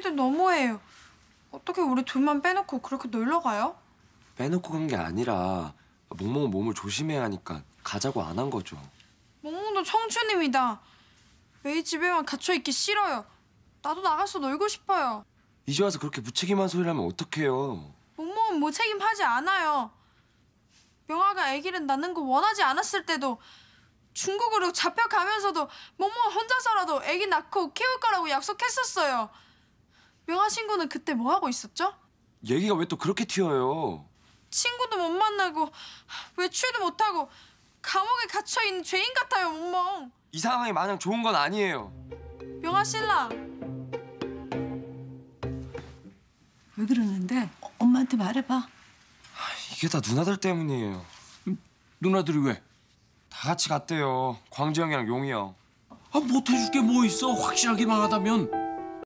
언니들 너무해요. 어떻게 우리 둘만 빼놓고 그렇게 놀러 가요? 빼놓고 간 게 아니라 몽몽은 몸을 조심해야 하니까 가자고 안 한 거죠. 몽몽도 청춘입니다. 매일 집에만 갇혀 있기 싫어요. 나도 나가서 놀고 싶어요. 이제 와서 그렇게 무책임한 소리를 하면 어떡해요. 몽몽은 무책임하지 않아요. 명아가 아기를 낳는 거 원하지 않았을 때도 중국으로 잡혀가면서도 몽몽 혼자서라도 아기 낳고 키울 거라고 약속했었어요. 명아 친구는 그때 뭐 하고 있었죠? 얘기가 왜 또 그렇게 튀어요? 친구도 못 만나고 외출도 못 하고 감옥에 갇혀 있는 죄인 같아요, 멍멍. 이 상황이 마냥 좋은 건 아니에요. 명아 신랑. 왜 그러는데? 엄마한테 말해봐. 아, 이게 다 누나들 때문이에요. 누나들이 왜? 다 같이 갔대요. 광재 형이랑 용이 형. 아 못해줄 게 뭐 있어? 확실하게 망하다면.